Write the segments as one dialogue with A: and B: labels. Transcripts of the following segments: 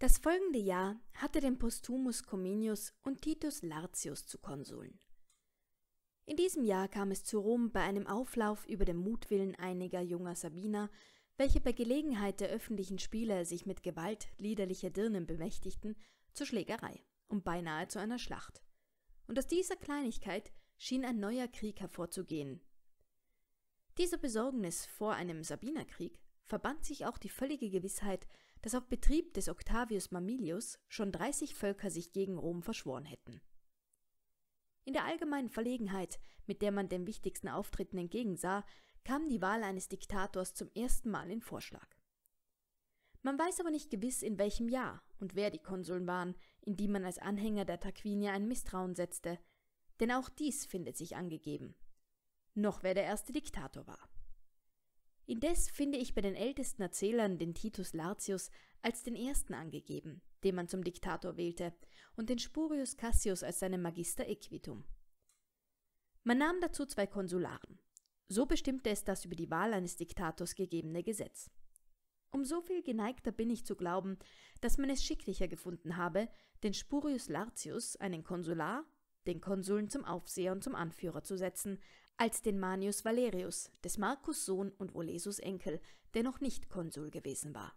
A: Das folgende Jahr hatte den Postumus Cominius und Titus Lartius zu Konsuln. In diesem Jahr kam es zu Rom bei einem Auflauf über den Mutwillen einiger junger Sabiner, welche bei Gelegenheit der öffentlichen Spiele sich mit Gewalt liederlicher Dirnen bemächtigten, zur Schlägerei und beinahe zu einer Schlacht. Und aus dieser Kleinigkeit schien ein neuer Krieg hervorzugehen. Dieser Besorgnis vor einem Sabinerkrieg verband sich auch die völlige Gewissheit, dass auf Betrieb des Octavius Mamilius schon 30 Völker sich gegen Rom verschworen hätten. In der allgemeinen Verlegenheit, mit der man den wichtigsten Auftritten entgegensah, kam die Wahl eines Diktators zum ersten Mal in Vorschlag. Man weiß aber nicht gewiss, in welchem Jahr und wer die Konsuln waren, in die man als Anhänger der Tarquinier ein Misstrauen setzte, denn auch dies findet sich angegeben. Noch wer der erste Diktator war. Indes finde ich bei den ältesten Erzählern den Titus Lartius als den ersten angegeben, den man zum Diktator wählte, und den Spurius Cassius als seinen Magister Equitum. Man nahm dazu zwei Konsularen. So bestimmte es das über die Wahl eines Diktators gegebene Gesetz. Um so viel geneigter bin ich zu glauben, dass man es schicklicher gefunden habe, den Spurius Lartius, einen Konsular, den Konsuln zum Aufseher und zum Anführer zu setzen, als den Manius Valerius, des Marcus Sohn und Volesus Enkel, der noch nicht Konsul gewesen war.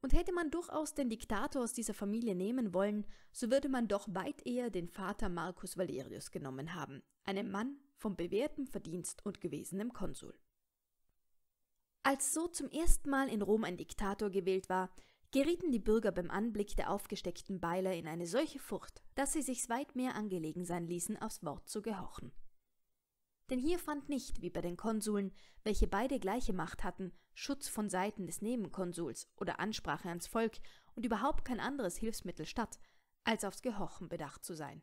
A: Und hätte man durchaus den Diktator aus dieser Familie nehmen wollen, so würde man doch weit eher den Vater Marcus Valerius genommen haben, einem Mann vom bewährtem Verdienst und gewesenem Konsul. Als so zum ersten Mal in Rom ein Diktator gewählt war, gerieten die Bürger beim Anblick der aufgesteckten Beiler in eine solche Furcht, dass sie sich's weit mehr angelegen sein ließen, aufs Wort zu gehorchen. Denn hier fand nicht, wie bei den Konsuln, welche beide gleiche Macht hatten, Schutz von Seiten des Nebenkonsuls oder Ansprache ans Volk und überhaupt kein anderes Hilfsmittel statt, als aufs Gehorchen bedacht zu sein.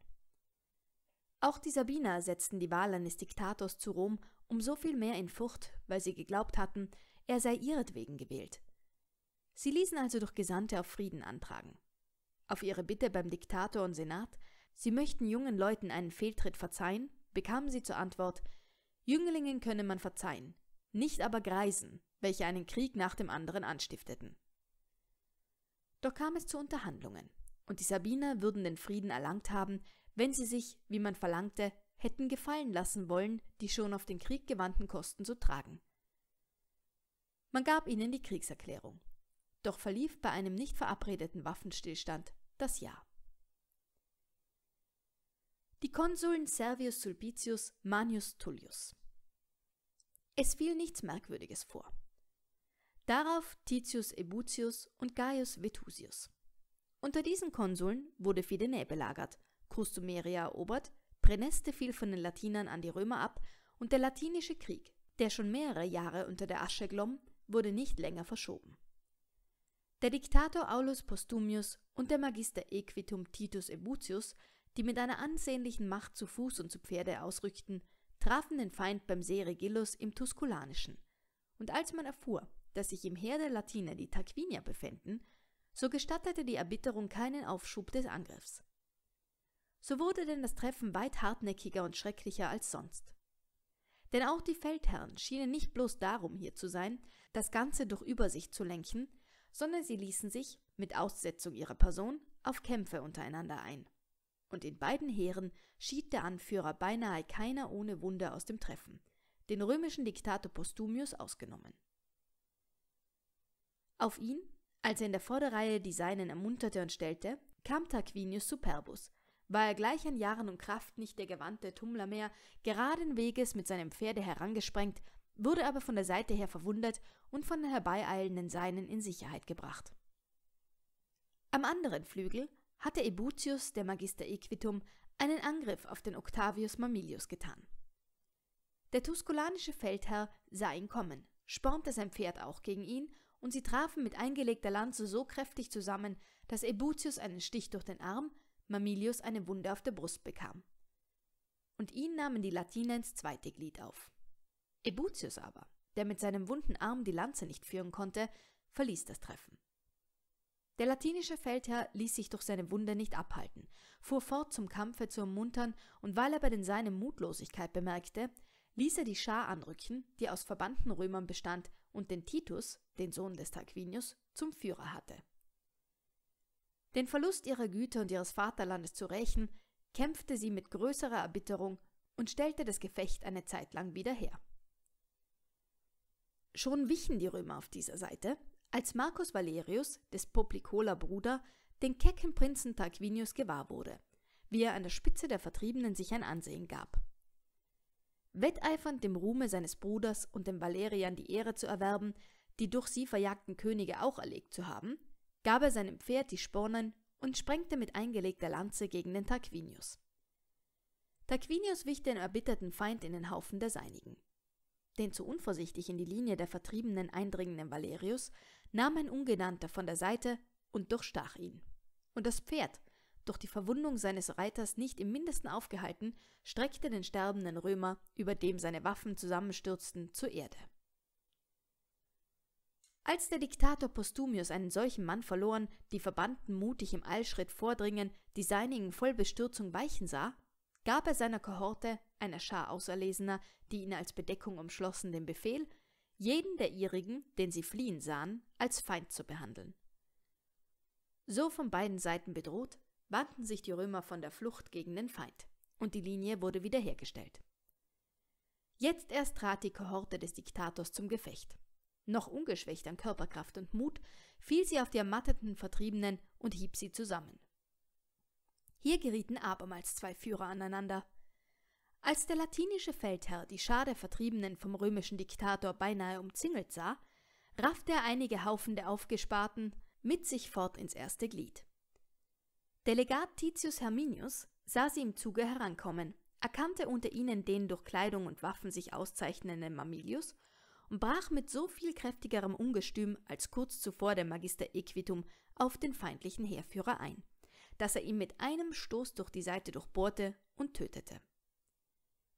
A: Auch die Sabiner setzten die Wahl eines Diktators zu Rom um so viel mehr in Furcht, weil sie geglaubt hatten, er sei ihretwegen gewählt. Sie ließen also durch Gesandte auf Frieden antragen. Auf ihre Bitte beim Diktator und Senat, sie möchten jungen Leuten einen Fehltritt verzeihen, bekamen sie zur Antwort, Jünglingen könne man verzeihen, nicht aber Greisen, welche einen Krieg nach dem anderen anstifteten. Doch kam es zu Unterhandlungen, und die Sabiner würden den Frieden erlangt haben, wenn sie sich, wie man verlangte, hätten gefallen lassen wollen, die schon auf den Krieg gewandten Kosten zu tragen. Man gab ihnen die Kriegserklärung, doch verlief bei einem nicht verabredeten Waffenstillstand das Jahr. Die Konsuln Servius Sulpicius Manius Tullius es fiel nichts Merkwürdiges vor. Darauf Titius Ebutius und Gaius Vetusius. Unter diesen Konsuln wurde Fidenae belagert, Custumeria erobert, Präneste fiel von den Latinern an die Römer ab und der latinische Krieg, der schon mehrere Jahre unter der Asche glomm, wurde nicht länger verschoben. Der Diktator Aulus Postumius und der Magister Equitum Titus Ebutius, die mit einer ansehnlichen Macht zu Fuß und zu Pferde ausrückten, trafen den Feind beim See Regillus im Tuskulanischen. Und als man erfuhr, dass sich im Heer der Latiner die Tarquinier befänden, so gestattete die Erbitterung keinen Aufschub des Angriffs. So wurde denn das Treffen weit hartnäckiger und schrecklicher als sonst. Denn auch die Feldherren schienen nicht bloß darum hier zu sein, das Ganze durch Übersicht zu lenken, sondern sie ließen sich, mit Aussetzung ihrer Person, auf Kämpfe untereinander ein und in beiden Heeren schied der Anführer beinahe keiner ohne Wunde aus dem Treffen, den römischen Diktator Postumius ausgenommen. Auf ihn, als er in der Vorderreihe die Seinen ermunterte und stellte, kam Tarquinius Superbus, war er gleich an Jahren und Kraft nicht der gewandte Tummler mehr, geraden Weges mit seinem Pferde herangesprengt, wurde aber von der Seite her verwundert und von den herbeieilenden Seinen in Sicherheit gebracht. Am anderen Flügel hatte Ebutius, der Magister Equitum, einen Angriff auf den Octavius Mamilius getan. Der tuskulanische Feldherr sah ihn kommen, spornte sein Pferd auch gegen ihn, und sie trafen mit eingelegter Lanze so kräftig zusammen, dass Ebutius einen Stich durch den Arm, Mamilius eine Wunde auf der Brust bekam. Und ihn nahmen die Latiner ins zweite Glied auf. Ebutius aber, der mit seinem wunden Arm die Lanze nicht führen konnte, verließ das Treffen. Der latinische Feldherr ließ sich durch seine Wunde nicht abhalten, fuhr fort zum Kampfe zu ermuntern, und weil er bei den Seinen Mutlosigkeit bemerkte, ließ er die Schar anrücken, die aus verbannten Römern bestand und den Titus, den Sohn des Tarquinius, zum Führer hatte. Den Verlust ihrer Güter und ihres Vaterlandes zu rächen, kämpfte sie mit größerer Erbitterung und stellte das Gefecht eine Zeit lang wieder her. Schon wichen die Römer auf dieser Seite, als Marcus Valerius, des Poplicola Bruder, den kecken Prinzen Tarquinius gewahr wurde, wie er an der Spitze der Vertriebenen sich ein Ansehen gab. Wetteifernd dem Ruhme seines Bruders und dem Valerian die Ehre zu erwerben, die durch sie verjagten Könige auch erlegt zu haben, gab er seinem Pferd die Spornen und sprengte mit eingelegter Lanze gegen den Tarquinius. Tarquinius wich den erbitterten Feind in den Haufen der Seinigen. Den zu unvorsichtig in die Linie der Vertriebenen eindringenden Valerius nahm ein Ungenannter von der Seite und durchstach ihn. Und das Pferd, durch die Verwundung seines Reiters nicht im mindesten aufgehalten, streckte den sterbenden Römer, über dem seine Waffen zusammenstürzten, zur Erde. Als der Diktator Postumius einen solchen Mann verloren, die Verbannten mutig im Allschritt vordringen, die seinigen voll Bestürzung weichen sah, gab er seiner Kohorte, einer Schar Auserlesener, die ihn als Bedeckung umschlossen, den Befehl, jeden der ihrigen, den sie fliehen sahen, als Feind zu behandeln. So von beiden Seiten bedroht, wandten sich die Römer von der Flucht gegen den Feind, und die Linie wurde wiederhergestellt. Jetzt erst trat die Kohorte des Diktators zum Gefecht. Noch ungeschwächt an Körperkraft und Mut, fiel sie auf die ermatteten Vertriebenen und hieb sie zusammen. Hier gerieten abermals zwei Führer aneinander – als der latinische Feldherr die Schar der Vertriebenen vom römischen Diktator beinahe umzingelt sah, raffte er einige Haufen der Aufgesparten mit sich fort ins erste Glied. Delegat Titius Herminius sah sie im Zuge herankommen, erkannte unter ihnen den durch Kleidung und Waffen sich auszeichnenden Mamilius und brach mit so viel kräftigerem Ungestüm als kurz zuvor der Magister Equitum auf den feindlichen Heerführer ein, dass er ihn mit einem Stoß durch die Seite durchbohrte und tötete.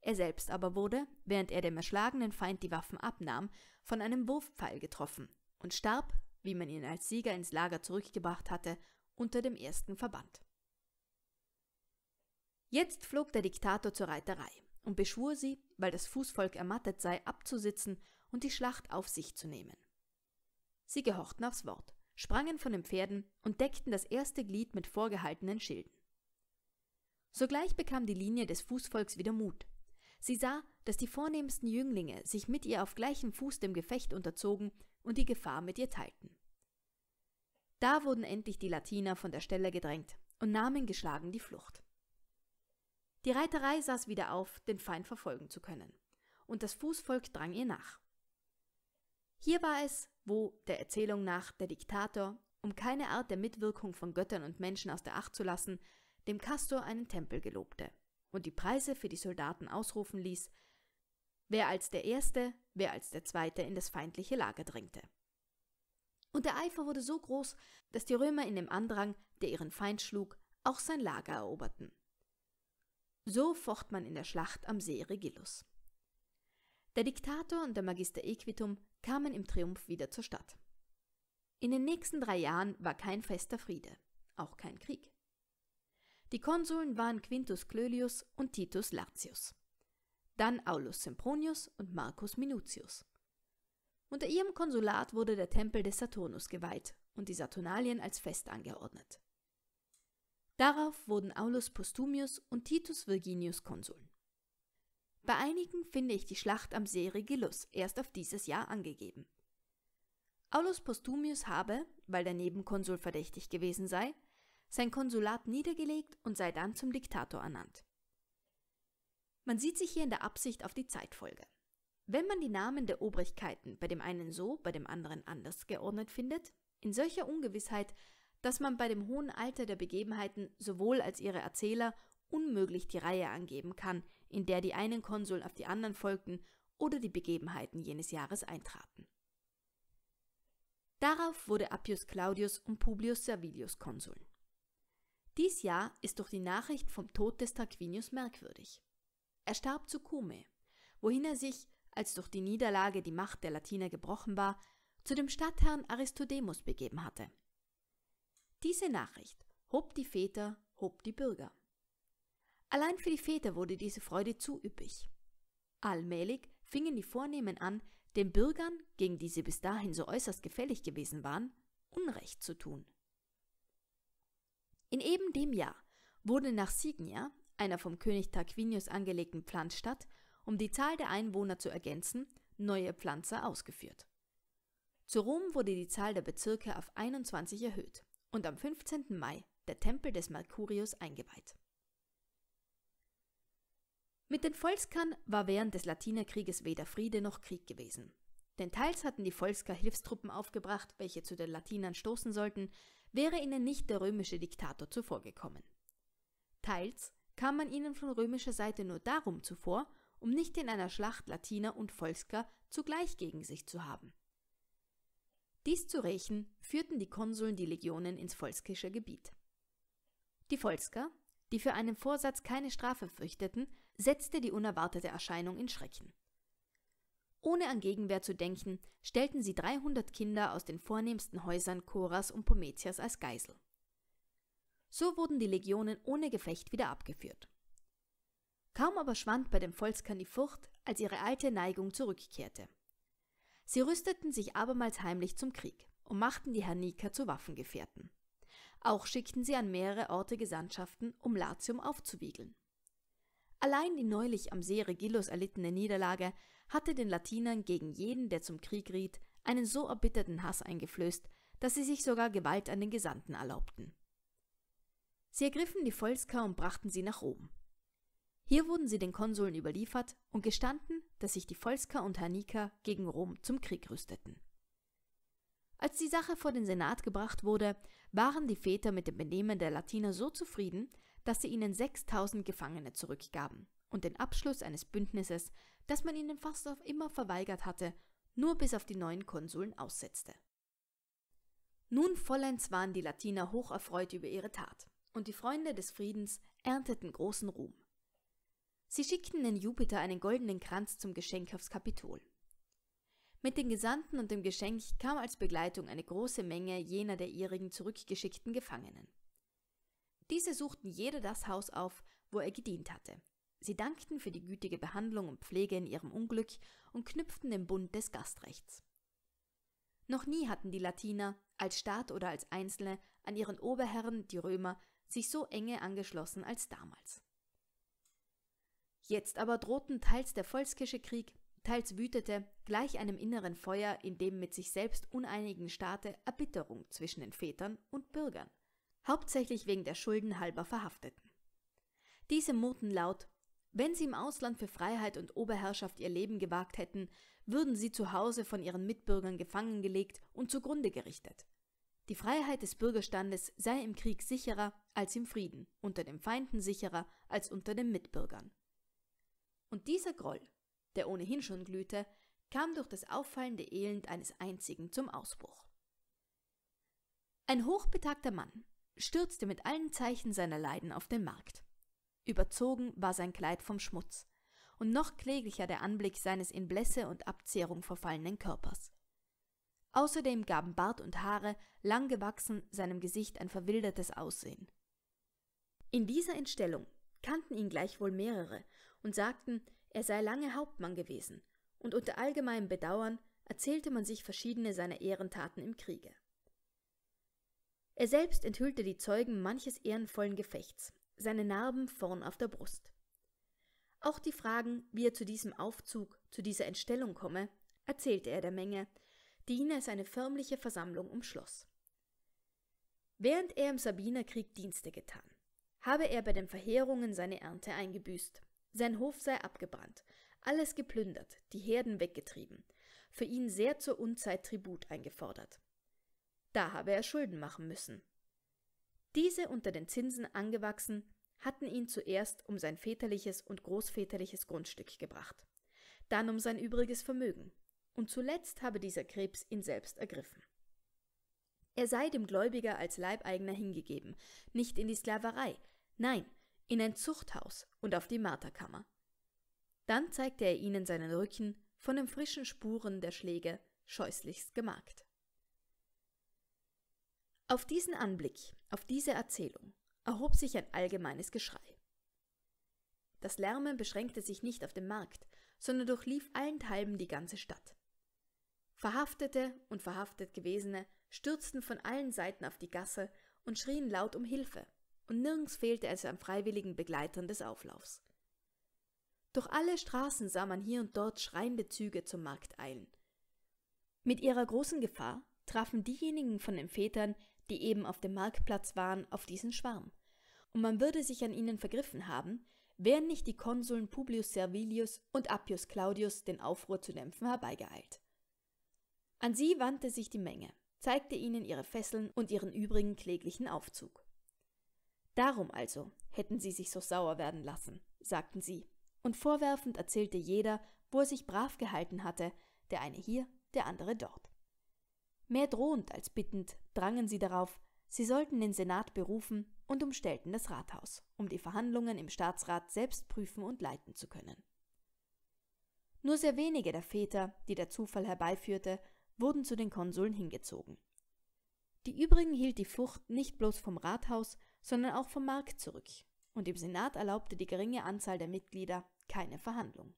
A: Er selbst aber wurde, während er dem erschlagenen Feind die Waffen abnahm, von einem Wurfpfeil getroffen und starb, wie man ihn als Sieger ins Lager zurückgebracht hatte, unter dem ersten Verband. Jetzt flog der Diktator zur Reiterei und beschwur sie, weil das Fußvolk ermattet sei, abzusitzen und die Schlacht auf sich zu nehmen. Sie gehorchten aufs Wort, sprangen von den Pferden und deckten das erste Glied mit vorgehaltenen Schilden. Sogleich bekam die Linie des Fußvolks wieder Mut Sie sah, dass die vornehmsten Jünglinge sich mit ihr auf gleichem Fuß dem Gefecht unterzogen und die Gefahr mit ihr teilten. Da wurden endlich die Latiner von der Stelle gedrängt und nahmen geschlagen die Flucht. Die Reiterei saß wieder auf, den Feind verfolgen zu können, und das Fußvolk drang ihr nach. Hier war es, wo, der Erzählung nach, der Diktator, um keine Art der Mitwirkung von Göttern und Menschen aus der Acht zu lassen, dem Castor einen Tempel gelobte und die Preise für die Soldaten ausrufen ließ, wer als der Erste, wer als der Zweite in das feindliche Lager drängte. Und der Eifer wurde so groß, dass die Römer in dem Andrang, der ihren Feind schlug, auch sein Lager eroberten. So focht man in der Schlacht am See Regillus. Der Diktator und der Magister Equitum kamen im Triumph wieder zur Stadt. In den nächsten drei Jahren war kein fester Friede, auch kein Krieg. Die Konsuln waren Quintus Clölius und Titus Latius, dann Aulus Sempronius und Marcus Minucius. Unter ihrem Konsulat wurde der Tempel des Saturnus geweiht und die Saturnalien als Fest angeordnet. Darauf wurden Aulus Postumius und Titus Virginius Konsuln. Bei einigen finde ich die Schlacht am See Regillus erst auf dieses Jahr angegeben. Aulus Postumius habe, weil der Nebenkonsul verdächtig gewesen sei, sein Konsulat niedergelegt und sei dann zum Diktator ernannt. Man sieht sich hier in der Absicht auf die Zeitfolge. Wenn man die Namen der Obrigkeiten bei dem einen so, bei dem anderen anders geordnet findet, in solcher Ungewissheit, dass man bei dem hohen Alter der Begebenheiten sowohl als ihre Erzähler unmöglich die Reihe angeben kann, in der die einen Konsuln auf die anderen folgten oder die Begebenheiten jenes Jahres eintraten. Darauf wurde Appius Claudius und Publius Servilius Konsuln. Dies Jahr ist durch die Nachricht vom Tod des Tarquinius merkwürdig. Er starb zu Cume, wohin er sich, als durch die Niederlage die Macht der Latiner gebrochen war, zu dem Stadtherrn Aristodemus begeben hatte. Diese Nachricht hob die Väter, hob die Bürger. Allein für die Väter wurde diese Freude zu üppig. Allmählich fingen die Vornehmen an, den Bürgern, gegen die sie bis dahin so äußerst gefällig gewesen waren, Unrecht zu tun. In eben dem Jahr wurde nach Signia, einer vom König Tarquinius angelegten Pflanzstadt, um die Zahl der Einwohner zu ergänzen, neue Pflanzer ausgeführt. Zu Rom wurde die Zahl der Bezirke auf 21 erhöht und am 15. Mai der Tempel des Mercurius eingeweiht. Mit den Volskern war während des Latinerkrieges weder Friede noch Krieg gewesen. Denn teils hatten die Volsker Hilfstruppen aufgebracht, welche zu den Latinern stoßen sollten, wäre ihnen nicht der römische Diktator zuvorgekommen. Teils kam man ihnen von römischer Seite nur darum zuvor, um nicht in einer Schlacht Latiner und Volsker zugleich gegen sich zu haben. Dies zu rächen, führten die Konsuln die Legionen ins volskische Gebiet. Die Volsker, die für einen Vorsatz keine Strafe fürchteten, setzte die unerwartete Erscheinung in Schrecken. Ohne an Gegenwehr zu denken, stellten sie 300 Kinder aus den vornehmsten Häusern Koras und Pometias als Geisel. So wurden die Legionen ohne Gefecht wieder abgeführt. Kaum aber schwand bei dem Volskern die Furcht, als ihre alte Neigung zurückkehrte. Sie rüsteten sich abermals heimlich zum Krieg und machten die Herniker zu Waffengefährten. Auch schickten sie an mehrere Orte Gesandtschaften, um Latium aufzuwiegeln. Allein die neulich am See Regillus erlittene Niederlage hatte den Latinern gegen jeden, der zum Krieg riet, einen so erbitterten Hass eingeflößt, dass sie sich sogar Gewalt an den Gesandten erlaubten. Sie ergriffen die Volsker und brachten sie nach Rom. Hier wurden sie den Konsuln überliefert und gestanden, dass sich die Volsker und Herniker gegen Rom zum Krieg rüsteten. Als die Sache vor den Senat gebracht wurde, waren die Väter mit dem Benehmen der Latiner so zufrieden, dass sie ihnen 6000 Gefangene zurückgaben und den Abschluss eines Bündnisses das man ihnen fast auf immer verweigert hatte, nur bis auf die neuen Konsuln aussetzte. Nun vollends waren die Latiner hocherfreut über ihre Tat, und die Freunde des Friedens ernteten großen Ruhm. Sie schickten den Jupiter einen goldenen Kranz zum Geschenk aufs Kapitol. Mit den Gesandten und dem Geschenk kam als Begleitung eine große Menge jener der ihrigen zurückgeschickten Gefangenen. Diese suchten jeder das Haus auf, wo er gedient hatte, Sie dankten für die gütige Behandlung und Pflege in ihrem Unglück und knüpften den Bund des Gastrechts. Noch nie hatten die Latiner, als Staat oder als Einzelne, an ihren Oberherren, die Römer, sich so enge angeschlossen als damals. Jetzt aber drohten teils der Volskische Krieg, teils wütete, gleich einem inneren Feuer in dem mit sich selbst uneinigen Staate, Erbitterung zwischen den Vätern und Bürgern, hauptsächlich wegen der Schulden halber Verhafteten. Diese murrten laut wenn sie im Ausland für Freiheit und Oberherrschaft ihr Leben gewagt hätten, würden sie zu Hause von ihren Mitbürgern gefangen gelegt und zugrunde gerichtet. Die Freiheit des Bürgerstandes sei im Krieg sicherer als im Frieden, unter den Feinden sicherer als unter den Mitbürgern. Und dieser Groll, der ohnehin schon glühte, kam durch das auffallende Elend eines einzigen zum Ausbruch. Ein hochbetagter Mann stürzte mit allen Zeichen seiner Leiden auf den Markt. Überzogen war sein Kleid vom Schmutz, und noch kläglicher der Anblick seines in Blässe und Abzehrung verfallenen Körpers. Außerdem gaben Bart und Haare, lang gewachsen, seinem Gesicht ein verwildertes Aussehen. In dieser Entstellung kannten ihn gleichwohl mehrere und sagten, er sei lange Hauptmann gewesen, und unter allgemeinem Bedauern erzählte man sich verschiedene seiner Ehrentaten im Kriege. Er selbst enthüllte die Zeugen manches ehrenvollen Gefechts, seine Narben vorn auf der Brust. Auch die Fragen, wie er zu diesem Aufzug, zu dieser Entstellung komme, erzählte er der Menge, die ihn als eine förmliche Versammlung umschloss. Während er im Sabinerkrieg Dienste getan, habe er bei den Verheerungen seine Ernte eingebüßt. Sein Hof sei abgebrannt, alles geplündert, die Herden weggetrieben, für ihn sehr zur Unzeit Tribut eingefordert. Da habe er Schulden machen müssen, diese unter den Zinsen angewachsen, hatten ihn zuerst um sein väterliches und großväterliches Grundstück gebracht, dann um sein übriges Vermögen, und zuletzt habe dieser Krebs ihn selbst ergriffen. Er sei dem Gläubiger als Leibeigner hingegeben, nicht in die Sklaverei, nein, in ein Zuchthaus und auf die Marterkammer. Dann zeigte er ihnen seinen Rücken, von den frischen Spuren der Schläge scheußlichst gemarkt. Auf diesen Anblick, auf diese Erzählung erhob sich ein allgemeines Geschrei. Das Lärmen beschränkte sich nicht auf den Markt, sondern durchlief allenthalben die ganze Stadt. Verhaftete und verhaftet Gewesene stürzten von allen Seiten auf die Gasse und schrien laut um Hilfe, und nirgends fehlte es an freiwilligen Begleitern des Auflaufs. Durch alle Straßen sah man hier und dort schreiende Züge zum Markt eilen. Mit ihrer großen Gefahr trafen diejenigen von den Vätern, die eben auf dem Marktplatz waren, auf diesen Schwarm. Und man würde sich an ihnen vergriffen haben, wären nicht die Konsuln Publius Servilius und Appius Claudius den Aufruhr zu dämpfen herbeigeeilt. An sie wandte sich die Menge, zeigte ihnen ihre Fesseln und ihren übrigen kläglichen Aufzug. Darum also hätten sie sich so sauer werden lassen, sagten sie, und vorwerfend erzählte jeder, wo er sich brav gehalten hatte, der eine hier, der andere dort. Mehr drohend als bittend drangen sie darauf, sie sollten den Senat berufen und umstellten das Rathaus, um die Verhandlungen im Staatsrat selbst prüfen und leiten zu können. Nur sehr wenige der Väter, die der Zufall herbeiführte, wurden zu den Konsuln hingezogen. Die übrigen hielt die Flucht nicht bloß vom Rathaus, sondern auch vom Markt zurück, und im Senat erlaubte die geringe Anzahl der Mitglieder keine Verhandlung.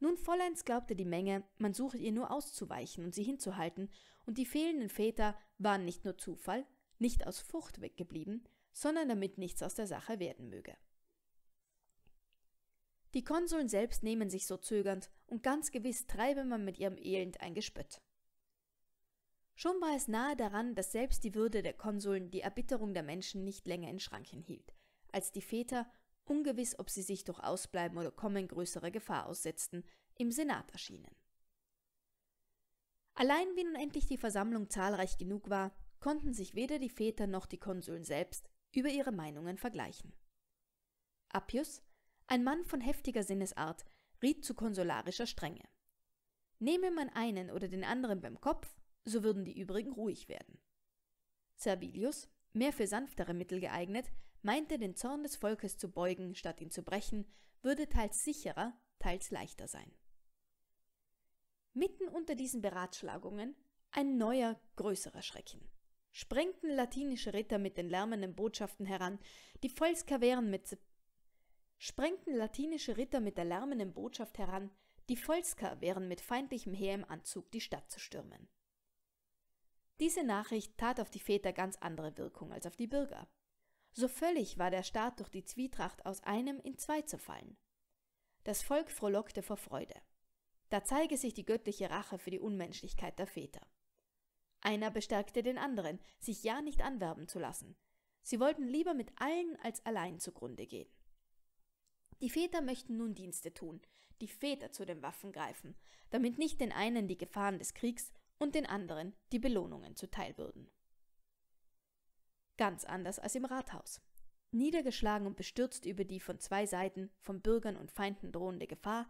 A: Nun vollends glaubte die Menge, man suche ihr nur auszuweichen und sie hinzuhalten, und die fehlenden Väter waren nicht nur Zufall, nicht aus Furcht weggeblieben, sondern damit nichts aus der Sache werden möge. Die Konsuln selbst nehmen sich so zögernd, und ganz gewiss treibe man mit ihrem Elend ein Gespött. Schon war es nahe daran, dass selbst die Würde der Konsuln die Erbitterung der Menschen nicht länger in Schranken hielt, als die Väter ungewiss ob sie sich durch Ausbleiben oder Kommen größerer Gefahr aussetzten, im Senat erschienen. Allein wie nun endlich die Versammlung zahlreich genug war, konnten sich weder die Väter noch die Konsuln selbst über ihre Meinungen vergleichen. Appius, ein Mann von heftiger Sinnesart, riet zu konsularischer Strenge. Nehme man einen oder den anderen beim Kopf, so würden die übrigen ruhig werden. Servilius, mehr für sanftere Mittel geeignet, meinte, den Zorn des Volkes zu beugen, statt ihn zu brechen, würde teils sicherer, teils leichter sein. Mitten unter diesen Beratschlagungen ein neuer, größerer Schrecken. Sprengten latinische Ritter mit den lärmenden Botschaften heran, die Volkskaveren mit sprengten latinische Ritter mit der lärmenden Botschaft heran, die Volsker wären mit feindlichem Heer im Anzug die Stadt zu stürmen. Diese Nachricht tat auf die Väter ganz andere Wirkung als auf die Bürger. So völlig war der Staat durch die Zwietracht aus einem in zwei zu fallen. Das Volk frohlockte vor Freude. Da zeige sich die göttliche Rache für die Unmenschlichkeit der Väter. Einer bestärkte den anderen, sich ja nicht anwerben zu lassen. Sie wollten lieber mit allen als allein zugrunde gehen. Die Väter möchten nun Dienste tun, die Väter zu den Waffen greifen, damit nicht den einen die Gefahren des Kriegs und den anderen die Belohnungen zuteil würden. Ganz anders als im Rathaus. Niedergeschlagen und bestürzt über die von zwei Seiten, von Bürgern und Feinden drohende Gefahr,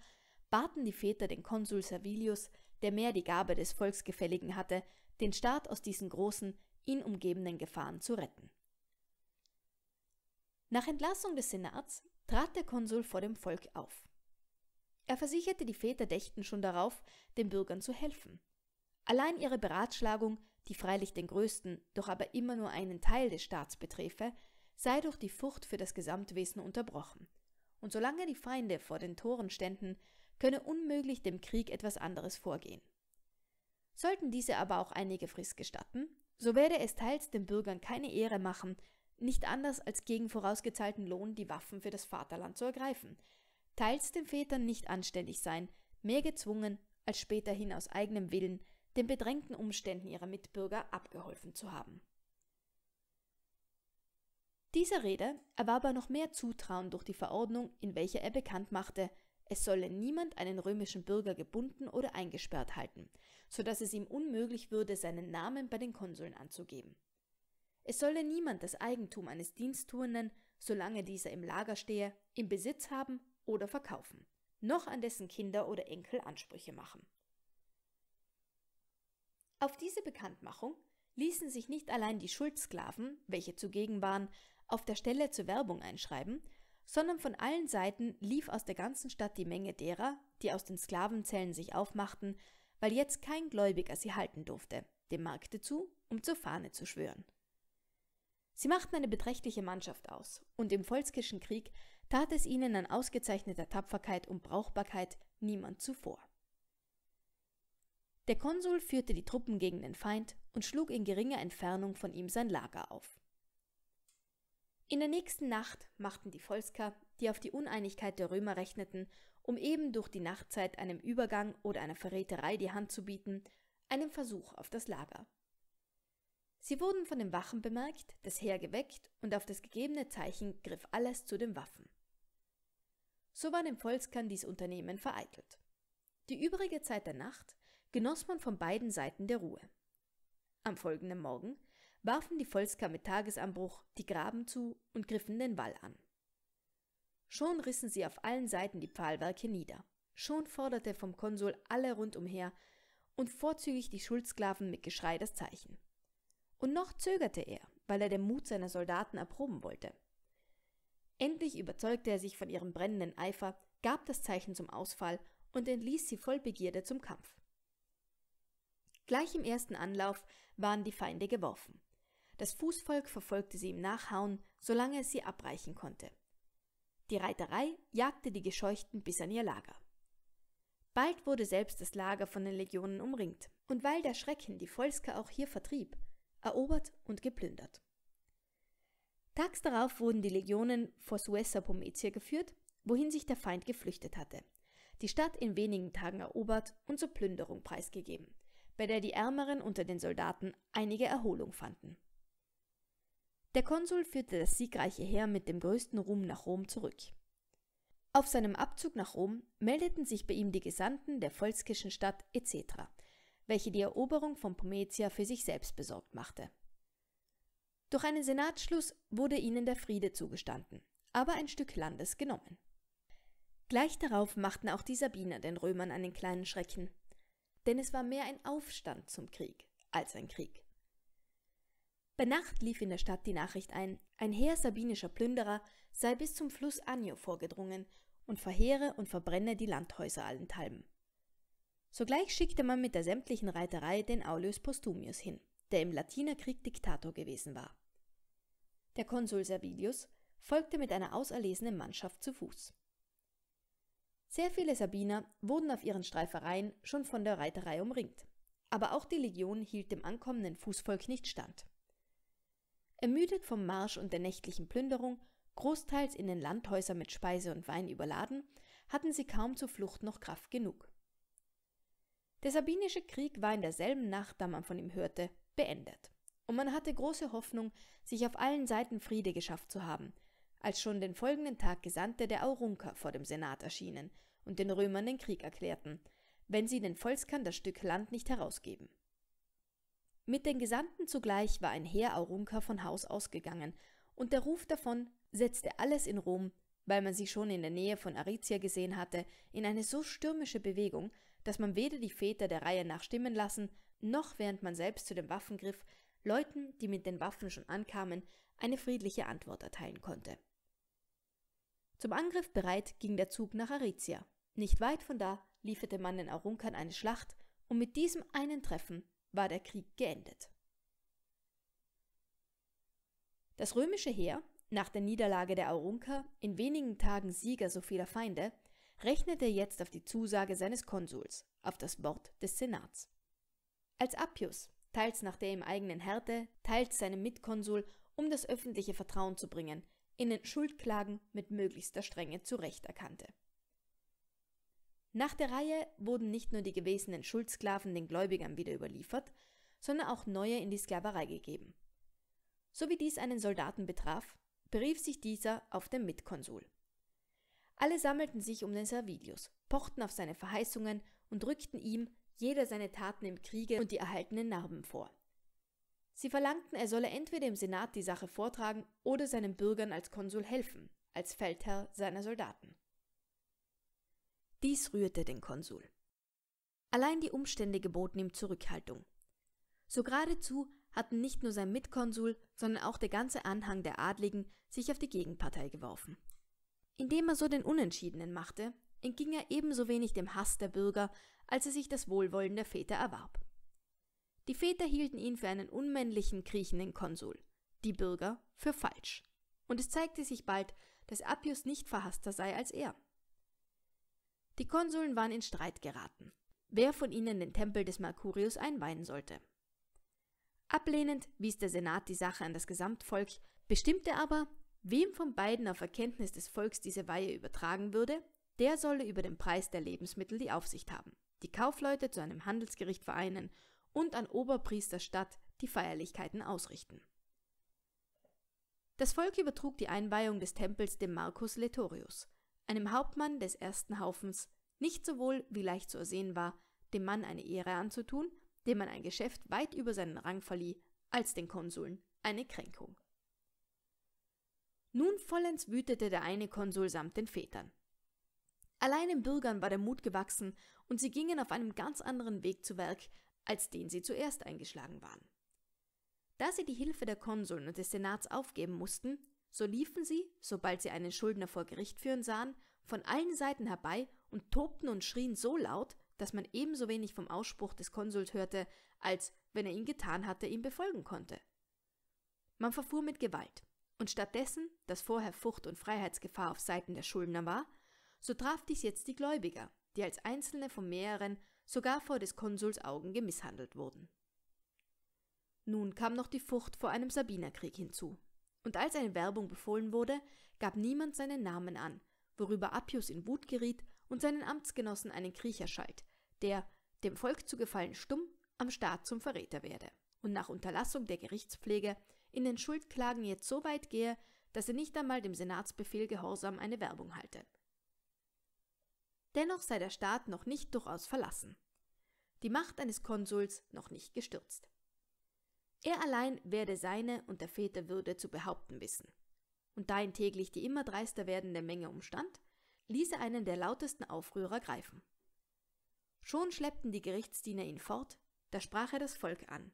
A: baten die Väter den Konsul Servilius, der mehr die Gabe des Volksgefälligen hatte, den Staat aus diesen großen, ihn umgebenden Gefahren zu retten. Nach Entlassung des Senats trat der Konsul vor dem Volk auf. Er versicherte, die Väter dächten schon darauf, den Bürgern zu helfen. Allein ihre Beratschlagung die freilich den größten, doch aber immer nur einen Teil des Staats betreffe, sei durch die Furcht für das Gesamtwesen unterbrochen. Und solange die Feinde vor den Toren ständen, könne unmöglich dem Krieg etwas anderes vorgehen. Sollten diese aber auch einige Frist gestatten, so werde es teils den Bürgern keine Ehre machen, nicht anders als gegen vorausgezahlten Lohn die Waffen für das Vaterland zu ergreifen, teils den Vätern nicht anständig sein, mehr gezwungen, als späterhin aus eigenem Willen den bedrängten Umständen ihrer Mitbürger abgeholfen zu haben. Dieser Rede erwarb er noch mehr Zutrauen durch die Verordnung, in welcher er bekannt machte, es solle niemand einen römischen Bürger gebunden oder eingesperrt halten, so dass es ihm unmöglich würde, seinen Namen bei den Konsuln anzugeben. Es solle niemand das Eigentum eines Diensttuenden, solange dieser im Lager stehe, im Besitz haben oder verkaufen, noch an dessen Kinder oder Enkel Ansprüche machen. Auf diese Bekanntmachung ließen sich nicht allein die Schuldsklaven, welche zugegen waren, auf der Stelle zur Werbung einschreiben, sondern von allen Seiten lief aus der ganzen Stadt die Menge derer, die aus den Sklavenzellen sich aufmachten, weil jetzt kein Gläubiger sie halten durfte, dem Markte zu, um zur Fahne zu schwören. Sie machten eine beträchtliche Mannschaft aus, und im Volskischen Krieg tat es ihnen an ausgezeichneter Tapferkeit und Brauchbarkeit niemand zuvor. Der Konsul führte die Truppen gegen den Feind und schlug in geringer Entfernung von ihm sein Lager auf. In der nächsten Nacht machten die Volsker, die auf die Uneinigkeit der Römer rechneten, um eben durch die Nachtzeit einem Übergang oder einer Verräterei die Hand zu bieten, einen Versuch auf das Lager. Sie wurden von den Wachen bemerkt, das Heer geweckt und auf das gegebene Zeichen griff alles zu den Waffen. So war den Volskern dies Unternehmen vereitelt. Die übrige Zeit der Nacht genoss man von beiden Seiten der Ruhe. Am folgenden Morgen warfen die Volsker mit Tagesanbruch die Graben zu und griffen den Wall an. Schon rissen sie auf allen Seiten die Pfahlwerke nieder. Schon forderte vom Konsul alle rundumher und vorzüglich die Schuldsklaven mit Geschrei das Zeichen. Und noch zögerte er, weil er den Mut seiner Soldaten erproben wollte. Endlich überzeugte er sich von ihrem brennenden Eifer, gab das Zeichen zum Ausfall und entließ sie voll Begierde zum Kampf. Gleich im ersten Anlauf waren die Feinde geworfen. Das Fußvolk verfolgte sie im Nachhauen, solange es sie abreichen konnte. Die Reiterei jagte die Gescheuchten bis an ihr Lager. Bald wurde selbst das Lager von den Legionen umringt, und weil der Schrecken die Volsker auch hier vertrieb, erobert und geplündert. Tags darauf wurden die Legionen vor Suessa Pometia geführt, wohin sich der Feind geflüchtet hatte, die Stadt in wenigen Tagen erobert und zur Plünderung preisgegeben bei der die Ärmeren unter den Soldaten einige Erholung fanden. Der Konsul führte das siegreiche Heer mit dem größten Ruhm nach Rom zurück. Auf seinem Abzug nach Rom meldeten sich bei ihm die Gesandten der volskischen Stadt etc., welche die Eroberung von Pomezia für sich selbst besorgt machte. Durch einen Senatsschluss wurde ihnen der Friede zugestanden, aber ein Stück Landes genommen. Gleich darauf machten auch die Sabiner den Römern einen kleinen Schrecken, denn es war mehr ein Aufstand zum Krieg als ein Krieg. Bei Nacht lief in der Stadt die Nachricht ein, ein Heer sabinischer Plünderer sei bis zum Fluss Anio vorgedrungen und verheere und verbrenne die Landhäuser allenthalben. Sogleich schickte man mit der sämtlichen Reiterei den Aulius Postumius hin, der im Latinerkrieg Diktator gewesen war. Der Konsul Servilius folgte mit einer auserlesenen Mannschaft zu Fuß. Sehr viele Sabiner wurden auf ihren Streifereien schon von der Reiterei umringt. Aber auch die Legion hielt dem ankommenden Fußvolk nicht stand. Ermüdet vom Marsch und der nächtlichen Plünderung, großteils in den Landhäusern mit Speise und Wein überladen, hatten sie kaum zur Flucht noch Kraft genug. Der Sabinische Krieg war in derselben Nacht, da man von ihm hörte, beendet. Und man hatte große Hoffnung, sich auf allen Seiten Friede geschafft zu haben, als schon den folgenden Tag Gesandte der Aurunker vor dem Senat erschienen und den Römern den Krieg erklärten, wenn sie den Volskern das Stück Land nicht herausgeben. Mit den Gesandten zugleich war ein Heer Aurunker von Haus ausgegangen, und der Ruf davon setzte alles in Rom, weil man sie schon in der Nähe von Aricia gesehen hatte, in eine so stürmische Bewegung, dass man weder die Väter der Reihe nach stimmen lassen, noch während man selbst zu den Waffen griff, Leuten, die mit den Waffen schon ankamen, eine friedliche Antwort erteilen konnte. Zum Angriff bereit ging der Zug nach Aricia. Nicht weit von da lieferte man den Arunkern eine Schlacht und mit diesem einen Treffen war der Krieg geendet. Das römische Heer, nach der Niederlage der Aurunker, in wenigen Tagen Sieger so vieler Feinde, rechnete jetzt auf die Zusage seines Konsuls, auf das Wort des Senats. Als Appius, teils nach der ihm eigenen Härte, teils seinem Mitkonsul, um das öffentliche Vertrauen zu bringen, in den Schuldklagen mit möglichster Strenge zurechterkannte. Nach der Reihe wurden nicht nur die gewesenen Schuldsklaven den Gläubigern wieder überliefert, sondern auch neue in die Sklaverei gegeben. So wie dies einen Soldaten betraf, berief sich dieser auf den Mitkonsul. Alle sammelten sich um den Servilius, pochten auf seine Verheißungen und rückten ihm jeder seine Taten im Kriege und die erhaltenen Narben vor. Sie verlangten, er solle entweder im Senat die Sache vortragen oder seinen Bürgern als Konsul helfen, als Feldherr seiner Soldaten. Dies rührte den Konsul. Allein die Umstände geboten ihm Zurückhaltung. So geradezu hatten nicht nur sein Mitkonsul, sondern auch der ganze Anhang der Adligen sich auf die Gegenpartei geworfen. Indem er so den Unentschiedenen machte, entging er ebenso wenig dem Hass der Bürger, als er sich das Wohlwollen der Väter erwarb. Die Väter hielten ihn für einen unmännlichen kriechenden Konsul, die Bürger für falsch. Und es zeigte sich bald, dass Appius nicht verhasster sei als er. Die Konsuln waren in Streit geraten, wer von ihnen den Tempel des Mercurius einweihen sollte. Ablehnend wies der Senat die Sache an das Gesamtvolk, bestimmte aber, wem von beiden auf Erkenntnis des Volks diese Weihe übertragen würde, der solle über den Preis der Lebensmittel die Aufsicht haben, die Kaufleute zu einem Handelsgericht vereinen und an Oberpriester statt, die Feierlichkeiten ausrichten. Das Volk übertrug die Einweihung des Tempels dem Marcus Letorius, einem Hauptmann des ersten Haufens, nicht sowohl, wie leicht zu ersehen war, dem Mann eine Ehre anzutun, dem man ein Geschäft weit über seinen Rang verlieh, als den Konsuln eine Kränkung. Nun vollends wütete der eine Konsul samt den Vätern. Allein den Bürgern war der Mut gewachsen und sie gingen auf einem ganz anderen Weg zu Werk, als den sie zuerst eingeschlagen waren. Da sie die Hilfe der Konsuln und des Senats aufgeben mussten, so liefen sie, sobald sie einen Schuldner vor Gericht führen sahen, von allen Seiten herbei und tobten und schrien so laut, dass man ebenso wenig vom Ausspruch des Konsuls hörte, als wenn er ihn getan hatte, ihm befolgen konnte. Man verfuhr mit Gewalt, und stattdessen, dass vorher Furcht und Freiheitsgefahr auf Seiten der Schuldner war, so traf dies jetzt die Gläubiger, die als Einzelne von mehreren sogar vor des Konsuls Augen gemisshandelt wurden. Nun kam noch die Furcht vor einem Sabinerkrieg hinzu. Und als eine Werbung befohlen wurde, gab niemand seinen Namen an, worüber Appius in Wut geriet und seinen Amtsgenossen einen Kriecher schalt, der, dem Volk zu gefallen stumm, am Staat zum Verräter werde und nach Unterlassung der Gerichtspflege in den Schuldklagen jetzt so weit gehe, dass er nicht einmal dem Senatsbefehl gehorsam eine Werbung halte, Dennoch sei der Staat noch nicht durchaus verlassen. Die Macht eines Konsuls noch nicht gestürzt. Er allein werde seine und der Väter Würde zu behaupten wissen. Und da ihn täglich die immer dreister werdende Menge umstand, ließ er einen der lautesten Aufrührer greifen. Schon schleppten die Gerichtsdiener ihn fort, da sprach er das Volk an.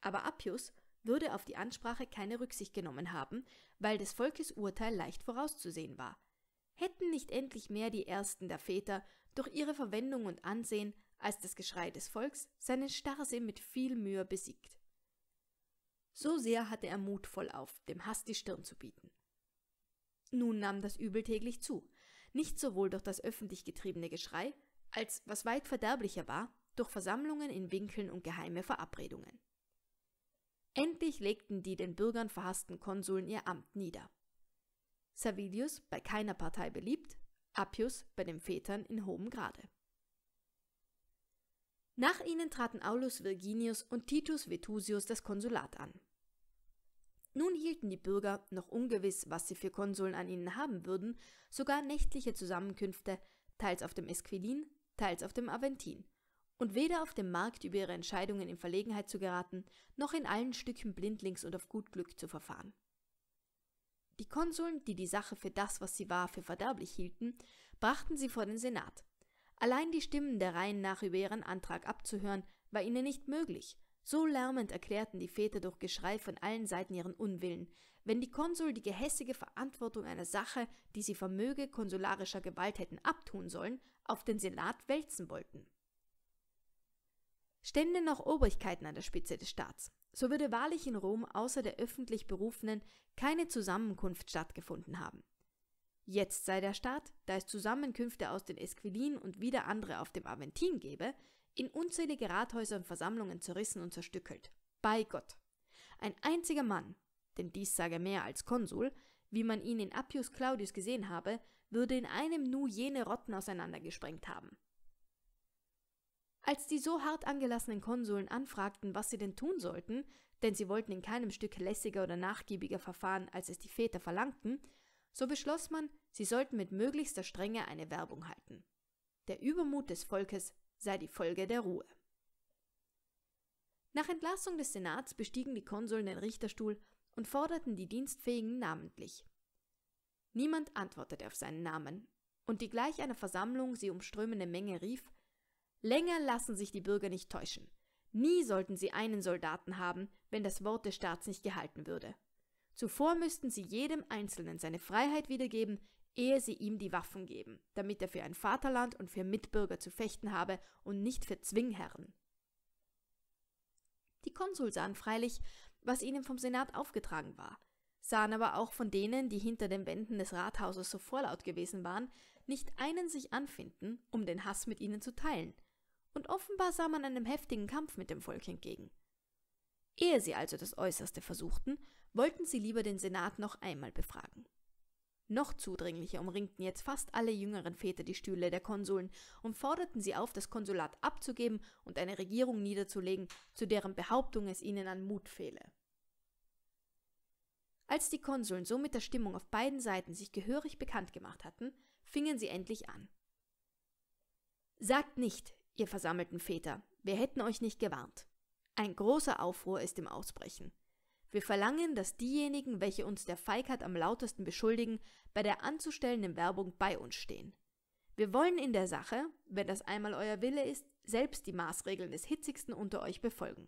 A: Aber Appius würde auf die Ansprache keine Rücksicht genommen haben, weil des Volkes Urteil leicht vorauszusehen war – hätten nicht endlich mehr die ersten der Väter durch ihre Verwendung und Ansehen als das Geschrei des Volks seinen Starrsinn mit viel Mühe besiegt. So sehr hatte er Mut voll auf, dem Hass die Stirn zu bieten. Nun nahm das Übel täglich zu, nicht sowohl durch das öffentlich getriebene Geschrei, als, was weit verderblicher war, durch Versammlungen in Winkeln und geheime Verabredungen. Endlich legten die den Bürgern verhassten Konsuln ihr Amt nieder. Servilius bei keiner Partei beliebt, Appius bei den Vätern in hohem Grade. Nach ihnen traten Aulus Virginius und Titus Vetusius das Konsulat an. Nun hielten die Bürger, noch ungewiss, was sie für Konsuln an ihnen haben würden, sogar nächtliche Zusammenkünfte, teils auf dem Esquilin, teils auf dem Aventin, und weder auf dem Markt über ihre Entscheidungen in Verlegenheit zu geraten, noch in allen Stücken blindlings und auf gut Glück zu verfahren. Die Konsuln, die die Sache für das, was sie war, für verderblich hielten, brachten sie vor den Senat. Allein die Stimmen der Reihen nach über ihren Antrag abzuhören, war ihnen nicht möglich. So lärmend erklärten die Väter durch Geschrei von allen Seiten ihren Unwillen. Wenn die Konsul die gehässige Verantwortung einer Sache, die sie vermöge konsularischer Gewalt hätten abtun sollen, auf den Senat wälzen wollten. Stände noch Obrigkeiten an der Spitze des Staats so würde wahrlich in Rom außer der öffentlich Berufenen keine Zusammenkunft stattgefunden haben. Jetzt sei der Staat, da es Zusammenkünfte aus den Esquilin und wieder andere auf dem Aventin gebe, in unzählige Rathäuser und Versammlungen zerrissen und zerstückelt. Bei Gott! Ein einziger Mann, denn dies sage mehr als Konsul, wie man ihn in Appius Claudius gesehen habe, würde in einem Nu jene Rotten auseinandergesprengt haben. Als die so hart angelassenen Konsuln anfragten, was sie denn tun sollten, denn sie wollten in keinem Stück lässiger oder nachgiebiger verfahren, als es die Väter verlangten, so beschloss man, sie sollten mit möglichster Strenge eine Werbung halten. Der Übermut des Volkes sei die Folge der Ruhe. Nach Entlassung des Senats bestiegen die Konsuln den Richterstuhl und forderten die Dienstfähigen namentlich. Niemand antwortete auf seinen Namen, und die gleich einer Versammlung sie umströmende Menge rief, Länger lassen sich die Bürger nicht täuschen. Nie sollten sie einen Soldaten haben, wenn das Wort des Staats nicht gehalten würde. Zuvor müssten sie jedem Einzelnen seine Freiheit wiedergeben, ehe sie ihm die Waffen geben, damit er für ein Vaterland und für Mitbürger zu fechten habe und nicht für Zwingherren. Die Konsul sahen freilich, was ihnen vom Senat aufgetragen war, sahen aber auch von denen, die hinter den Wänden des Rathauses so vorlaut gewesen waren, nicht einen sich anfinden, um den Hass mit ihnen zu teilen, und offenbar sah man einem heftigen Kampf mit dem Volk entgegen. Ehe sie also das Äußerste versuchten, wollten sie lieber den Senat noch einmal befragen. Noch zudringlicher umringten jetzt fast alle jüngeren Väter die Stühle der Konsuln und forderten sie auf, das Konsulat abzugeben und eine Regierung niederzulegen, zu deren Behauptung es ihnen an Mut fehle. Als die Konsuln so mit der Stimmung auf beiden Seiten sich gehörig bekannt gemacht hatten, fingen sie endlich an. Sagt nicht, Ihr versammelten Väter, wir hätten euch nicht gewarnt. Ein großer Aufruhr ist im Ausbrechen. Wir verlangen, dass diejenigen, welche uns der Feigheit am lautesten beschuldigen, bei der anzustellenden Werbung bei uns stehen. Wir wollen in der Sache, wenn das einmal euer Wille ist, selbst die Maßregeln des hitzigsten unter euch befolgen.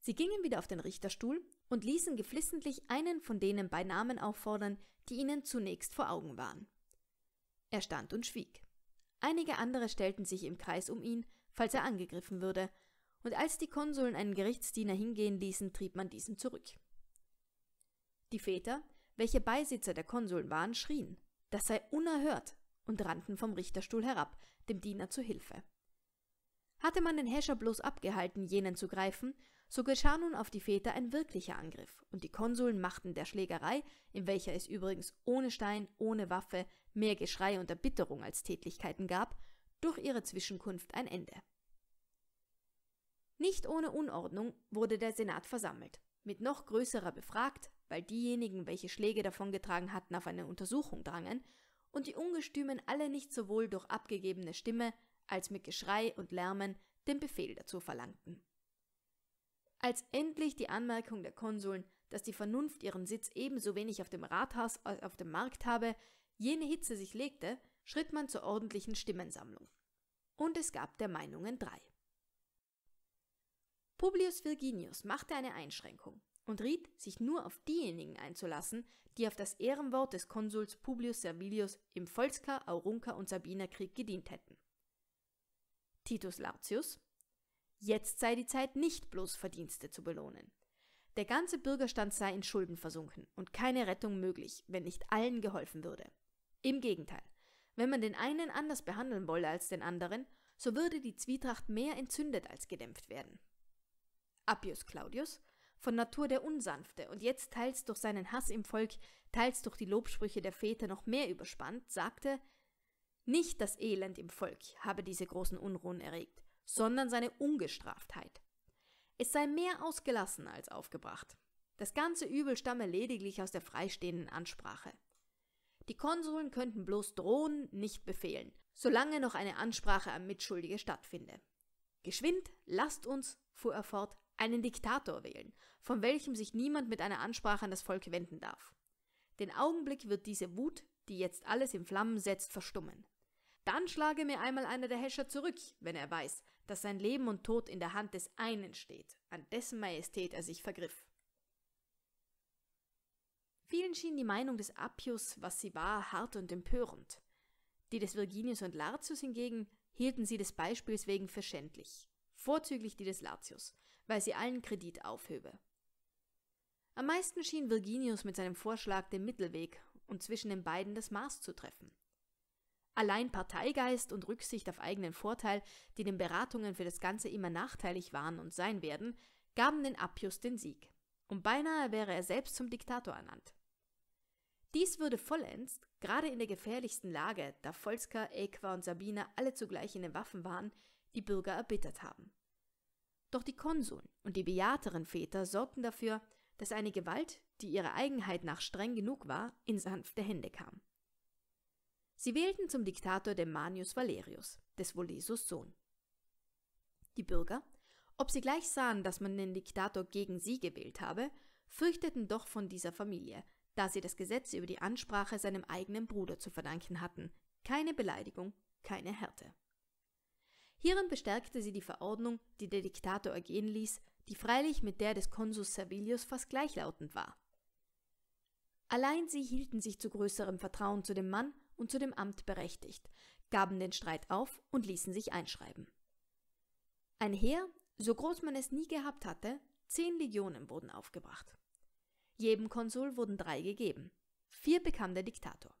A: Sie gingen wieder auf den Richterstuhl und ließen geflissentlich einen von denen bei Namen auffordern, die ihnen zunächst vor Augen waren. Er stand und schwieg. Einige andere stellten sich im Kreis um ihn, falls er angegriffen würde, und als die Konsuln einen Gerichtsdiener hingehen ließen, trieb man diesen zurück. Die Väter, welche Beisitzer der Konsuln waren, schrien, das sei unerhört, und rannten vom Richterstuhl herab, dem Diener zu Hilfe. Hatte man den Häscher bloß abgehalten, jenen zu greifen, so geschah nun auf die Väter ein wirklicher Angriff, und die Konsuln machten der Schlägerei, in welcher es übrigens ohne Stein, ohne Waffe, mehr Geschrei und Erbitterung als Tätlichkeiten gab, durch ihre Zwischenkunft ein Ende. Nicht ohne Unordnung wurde der Senat versammelt, mit noch größerer befragt, weil diejenigen, welche Schläge davongetragen hatten, auf eine Untersuchung drangen, und die Ungestümen alle nicht sowohl durch abgegebene Stimme als mit Geschrei und Lärmen den Befehl dazu verlangten. Als endlich die Anmerkung der Konsuln, dass die Vernunft ihren Sitz ebenso wenig auf dem Rathaus als äh, auf dem Markt habe, jene Hitze sich legte, schritt man zur ordentlichen Stimmensammlung. Und es gab der Meinungen drei. Publius Virginius machte eine Einschränkung und riet, sich nur auf diejenigen einzulassen, die auf das Ehrenwort des Konsuls Publius Servilius im Volsker, Aurunker und Sabinerkrieg gedient hätten. Titus Lartius, Jetzt sei die Zeit, nicht bloß Verdienste zu belohnen. Der ganze Bürgerstand sei in Schulden versunken und keine Rettung möglich, wenn nicht allen geholfen würde. Im Gegenteil, wenn man den einen anders behandeln wolle als den anderen, so würde die Zwietracht mehr entzündet als gedämpft werden. Appius Claudius, von Natur der Unsanfte und jetzt teils durch seinen Hass im Volk, teils durch die Lobsprüche der Väter noch mehr überspannt, sagte, nicht das Elend im Volk habe diese großen Unruhen erregt, sondern seine Ungestraftheit. Es sei mehr ausgelassen als aufgebracht. Das ganze Übel stamme lediglich aus der freistehenden Ansprache. Die Konsuln könnten bloß drohen, nicht befehlen, solange noch eine Ansprache am Mitschuldige stattfinde. Geschwind, lasst uns, fuhr er fort, einen Diktator wählen, von welchem sich niemand mit einer Ansprache an das Volk wenden darf. Den Augenblick wird diese Wut, die jetzt alles in Flammen setzt, verstummen. Dann schlage mir einmal einer der Häscher zurück, wenn er weiß, dass sein Leben und Tod in der Hand des einen steht, an dessen Majestät er sich vergriff. Vielen schien die Meinung des Appius, was sie war, hart und empörend. Die des Virginius und Latius hingegen hielten sie des Beispiels wegen für schändlich, vorzüglich die des Latius, weil sie allen Kredit aufhöbe. Am meisten schien Virginius mit seinem Vorschlag den Mittelweg und zwischen den beiden das Maß zu treffen. Allein Parteigeist und Rücksicht auf eigenen Vorteil, die den Beratungen für das Ganze immer nachteilig waren und sein werden, gaben den Appius den Sieg. Und beinahe wäre er selbst zum Diktator ernannt. Dies würde vollends, gerade in der gefährlichsten Lage, da Volska, Equa und Sabina alle zugleich in den Waffen waren, die Bürger erbittert haben. Doch die Konsuln und die bejahteren Väter sorgten dafür, dass eine Gewalt, die ihrer Eigenheit nach streng genug war, in sanfte Hände kam. Sie wählten zum Diktator den Manius Valerius, des Volesus Sohn. Die Bürger, ob sie gleich sahen, dass man den Diktator gegen sie gewählt habe, fürchteten doch von dieser Familie, da sie das Gesetz über die Ansprache seinem eigenen Bruder zu verdanken hatten. Keine Beleidigung, keine Härte. Hierin bestärkte sie die Verordnung, die der Diktator ergehen ließ, die freilich mit der des Konsuls Servilius fast gleichlautend war. Allein sie hielten sich zu größerem Vertrauen zu dem Mann und zu dem Amt berechtigt, gaben den Streit auf und ließen sich einschreiben. Ein Heer, so groß man es nie gehabt hatte, zehn Legionen wurden aufgebracht. Jedem Konsul wurden drei gegeben, vier bekam der Diktator.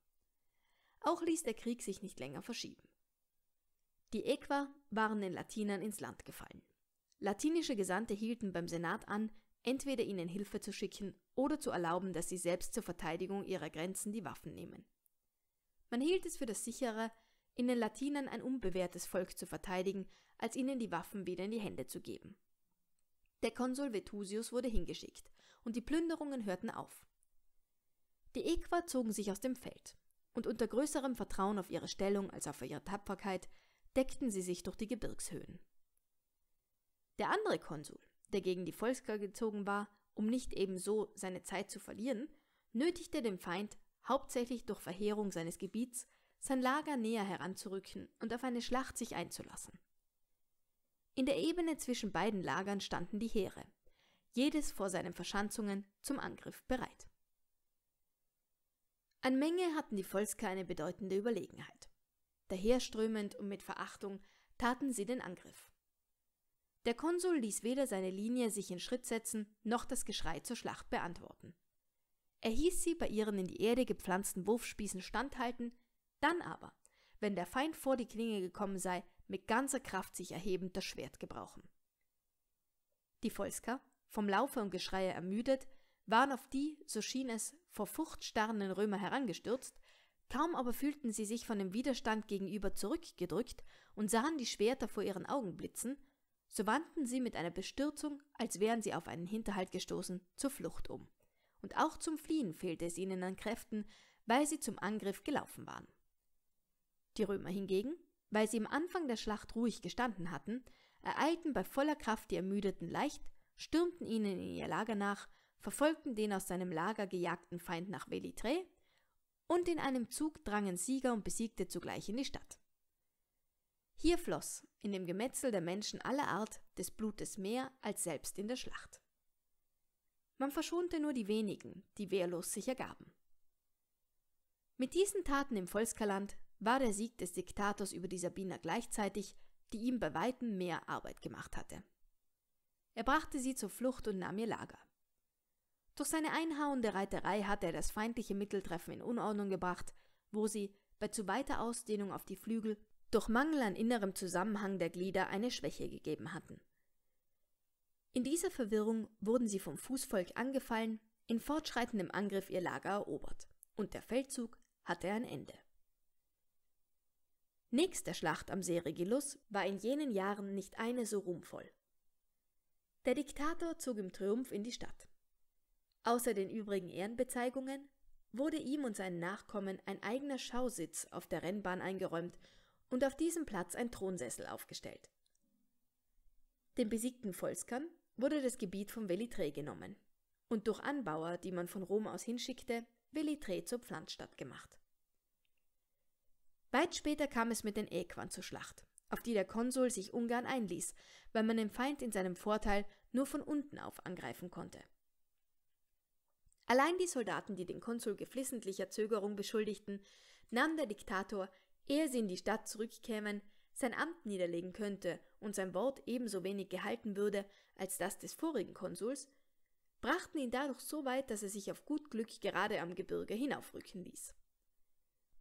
A: Auch ließ der Krieg sich nicht länger verschieben. Die Equa waren den Latinern ins Land gefallen. Latinische Gesandte hielten beim Senat an, entweder ihnen Hilfe zu schicken oder zu erlauben, dass sie selbst zur Verteidigung ihrer Grenzen die Waffen nehmen. Man hielt es für das sichere, in den Latinern ein unbewährtes Volk zu verteidigen, als ihnen die Waffen wieder in die Hände zu geben. Der Konsul Vetusius wurde hingeschickt, und die Plünderungen hörten auf. Die Equa zogen sich aus dem Feld, und unter größerem Vertrauen auf ihre Stellung als auf ihre Tapferkeit deckten sie sich durch die Gebirgshöhen. Der andere Konsul, der gegen die Volsker gezogen war, um nicht ebenso seine Zeit zu verlieren, nötigte den Feind hauptsächlich durch Verheerung seines Gebiets, sein Lager näher heranzurücken und auf eine Schlacht sich einzulassen. In der Ebene zwischen beiden Lagern standen die Heere, jedes vor seinen Verschanzungen zum Angriff bereit. An Menge hatten die Volsker eine bedeutende Überlegenheit. Daherströmend und mit Verachtung taten sie den Angriff. Der Konsul ließ weder seine Linie sich in Schritt setzen, noch das Geschrei zur Schlacht beantworten. Er hieß sie bei ihren in die Erde gepflanzten Wurfspießen standhalten, dann aber, wenn der Feind vor die Klinge gekommen sei, mit ganzer Kraft sich erhebend das Schwert gebrauchen. Die Volsker, vom Laufe und Geschreie ermüdet, waren auf die, so schien es, vor Furcht starrenden Römer herangestürzt, kaum aber fühlten sie sich von dem Widerstand gegenüber zurückgedrückt und sahen die Schwerter vor ihren Augen blitzen, so wandten sie mit einer Bestürzung, als wären sie auf einen Hinterhalt gestoßen, zur Flucht um und auch zum Fliehen fehlte es ihnen an Kräften, weil sie zum Angriff gelaufen waren. Die Römer hingegen, weil sie am Anfang der Schlacht ruhig gestanden hatten, ereilten bei voller Kraft die Ermüdeten leicht, stürmten ihnen in ihr Lager nach, verfolgten den aus seinem Lager gejagten Feind nach Velitrae und in einem Zug drangen Sieger und Besiegte zugleich in die Stadt. Hier floss, in dem Gemetzel der Menschen aller Art, des Blutes mehr als selbst in der Schlacht. Man verschonte nur die wenigen, die wehrlos sich ergaben. Mit diesen Taten im Volskerland war der Sieg des Diktators über die Sabiner gleichzeitig, die ihm bei weitem mehr Arbeit gemacht hatte. Er brachte sie zur Flucht und nahm ihr Lager. Durch seine einhauende Reiterei hatte er das feindliche Mitteltreffen in Unordnung gebracht, wo sie, bei zu weiter Ausdehnung auf die Flügel, durch Mangel an innerem Zusammenhang der Glieder eine Schwäche gegeben hatten. In dieser Verwirrung wurden sie vom Fußvolk angefallen, in fortschreitendem Angriff ihr Lager erobert und der Feldzug hatte ein Ende. Nächst Schlacht am See Regillus war in jenen Jahren nicht eine so ruhmvoll. Der Diktator zog im Triumph in die Stadt. Außer den übrigen Ehrenbezeigungen wurde ihm und seinen Nachkommen ein eigener Schausitz auf der Rennbahn eingeräumt und auf diesem Platz ein Thronsessel aufgestellt. Dem besiegten Volskern wurde das Gebiet von Velitrae genommen und durch Anbauer, die man von Rom aus hinschickte, Velitrae zur Pflanzstadt gemacht. Weit später kam es mit den Äquern zur Schlacht, auf die der Konsul sich Ungarn einließ, weil man den Feind in seinem Vorteil nur von unten auf angreifen konnte. Allein die Soldaten, die den Konsul geflissentlicher Zögerung beschuldigten, nahm der Diktator, ehe sie in die Stadt zurückkämen, sein Amt niederlegen könnte und sein Wort ebenso wenig gehalten würde als das des vorigen Konsuls, brachten ihn dadurch so weit, dass er sich auf gut Glück gerade am Gebirge hinaufrücken ließ.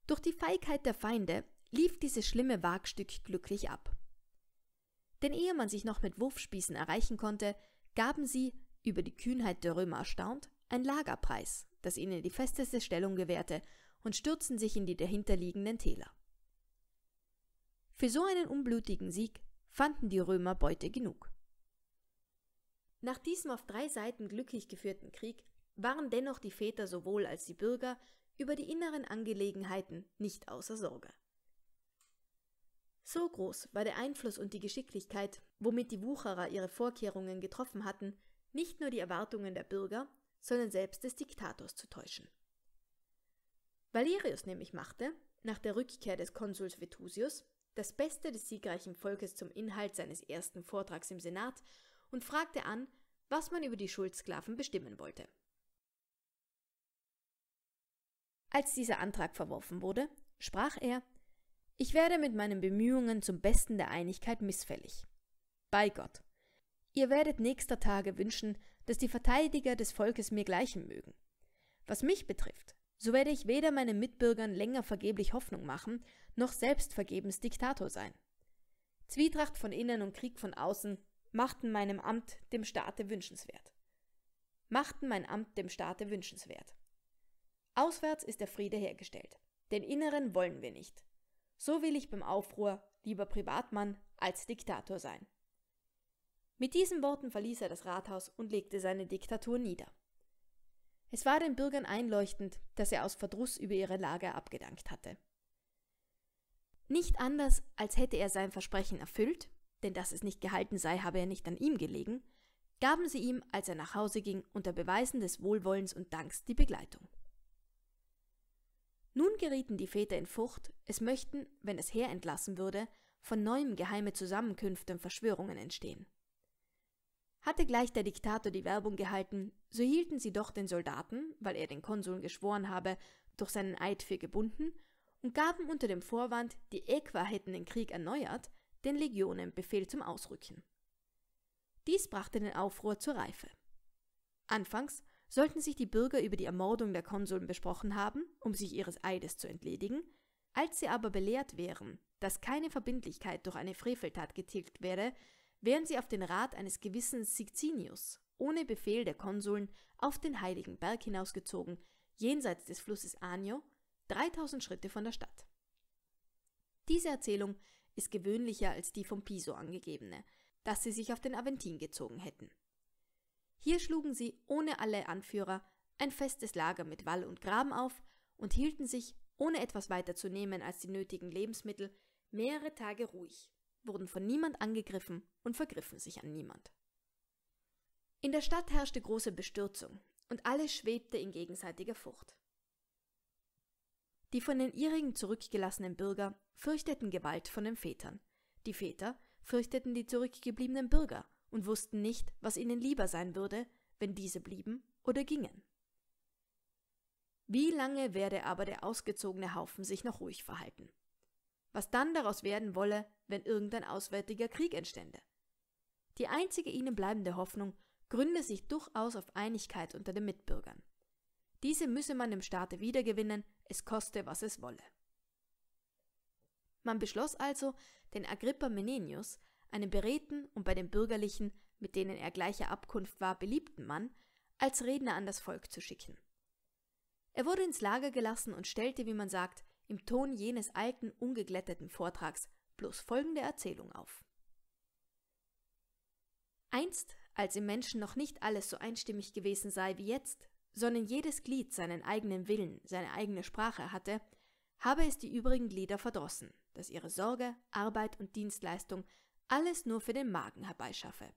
A: Durch die Feigheit der Feinde lief dieses schlimme Wagstück glücklich ab. Denn ehe man sich noch mit Wurfspießen erreichen konnte, gaben sie, über die Kühnheit der Römer erstaunt, ein Lagerpreis, das ihnen die festeste Stellung gewährte, und stürzten sich in die dahinterliegenden Täler. Für so einen unblutigen Sieg fanden die Römer Beute genug. Nach diesem auf drei Seiten glücklich geführten Krieg waren dennoch die Väter sowohl als die Bürger über die inneren Angelegenheiten nicht außer Sorge. So groß war der Einfluss und die Geschicklichkeit, womit die Wucherer ihre Vorkehrungen getroffen hatten, nicht nur die Erwartungen der Bürger, sondern selbst des Diktators zu täuschen. Valerius nämlich machte, nach der Rückkehr des Konsuls Vetusius, das Beste des siegreichen Volkes zum Inhalt seines ersten Vortrags im Senat und fragte an, was man über die Schuldsklaven bestimmen wollte. Als dieser Antrag verworfen wurde, sprach er, ich werde mit meinen Bemühungen zum Besten der Einigkeit missfällig. Bei Gott. Ihr werdet nächster Tage wünschen, dass die Verteidiger des Volkes mir gleichen mögen. Was mich betrifft, so werde ich weder meinen Mitbürgern länger vergeblich Hoffnung machen, noch selbst vergebens Diktator sein. Zwietracht von innen und Krieg von außen machten meinem Amt dem Staate wünschenswert. Machten mein Amt dem Staate wünschenswert. Auswärts ist der Friede hergestellt, den Inneren wollen wir nicht. So will ich beim Aufruhr lieber Privatmann als Diktator sein. Mit diesen Worten verließ er das Rathaus und legte seine Diktatur nieder. Es war den Bürgern einleuchtend, dass er aus Verdruss über ihre Lage abgedankt hatte. Nicht anders, als hätte er sein Versprechen erfüllt, denn dass es nicht gehalten sei, habe er nicht an ihm gelegen, gaben sie ihm, als er nach Hause ging, unter Beweisen des Wohlwollens und Danks die Begleitung. Nun gerieten die Väter in Furcht, es möchten, wenn das Heer entlassen würde, von neuem geheime Zusammenkünfte und Verschwörungen entstehen. Hatte gleich der Diktator die Werbung gehalten, so hielten sie doch den Soldaten, weil er den Konsuln geschworen habe, durch seinen Eid für gebunden, und gaben unter dem Vorwand, die Äquer hätten den Krieg erneuert, den Legionen Befehl zum Ausrücken. Dies brachte den Aufruhr zur Reife. Anfangs sollten sich die Bürger über die Ermordung der Konsuln besprochen haben, um sich ihres Eides zu entledigen, als sie aber belehrt wären, dass keine Verbindlichkeit durch eine Freveltat getilgt werde, wären sie auf den Rat eines gewissen Sicinius, ohne Befehl der Konsuln auf den heiligen Berg hinausgezogen, jenseits des Flusses Anio, 3000 Schritte von der Stadt. Diese Erzählung ist gewöhnlicher als die vom Piso angegebene, dass sie sich auf den Aventin gezogen hätten. Hier schlugen sie ohne alle Anführer ein festes Lager mit Wall und Graben auf und hielten sich, ohne etwas weiter zu nehmen als die nötigen Lebensmittel, mehrere Tage ruhig, wurden von niemand angegriffen und vergriffen sich an niemand. In der Stadt herrschte große Bestürzung und alles schwebte in gegenseitiger Furcht. Die von den ihrigen zurückgelassenen Bürger fürchteten Gewalt von den Vätern. Die Väter fürchteten die zurückgebliebenen Bürger und wussten nicht, was ihnen lieber sein würde, wenn diese blieben oder gingen. Wie lange werde aber der ausgezogene Haufen sich noch ruhig verhalten? Was dann daraus werden wolle, wenn irgendein auswärtiger Krieg entstände? Die einzige ihnen bleibende Hoffnung gründe sich durchaus auf Einigkeit unter den Mitbürgern. Diese müsse man dem Staate wiedergewinnen, es koste, was es wolle. Man beschloss also, den Agrippa Menenius, einen beredten und bei den Bürgerlichen, mit denen er gleicher Abkunft war, beliebten Mann, als Redner an das Volk zu schicken. Er wurde ins Lager gelassen und stellte, wie man sagt, im Ton jenes alten, ungeglätteten Vortrags bloß folgende Erzählung auf. Einst als im Menschen noch nicht alles so einstimmig gewesen sei wie jetzt, sondern jedes Glied seinen eigenen Willen, seine eigene Sprache hatte, habe es die übrigen Glieder verdrossen, dass ihre Sorge, Arbeit und Dienstleistung alles nur für den Magen herbeischaffe.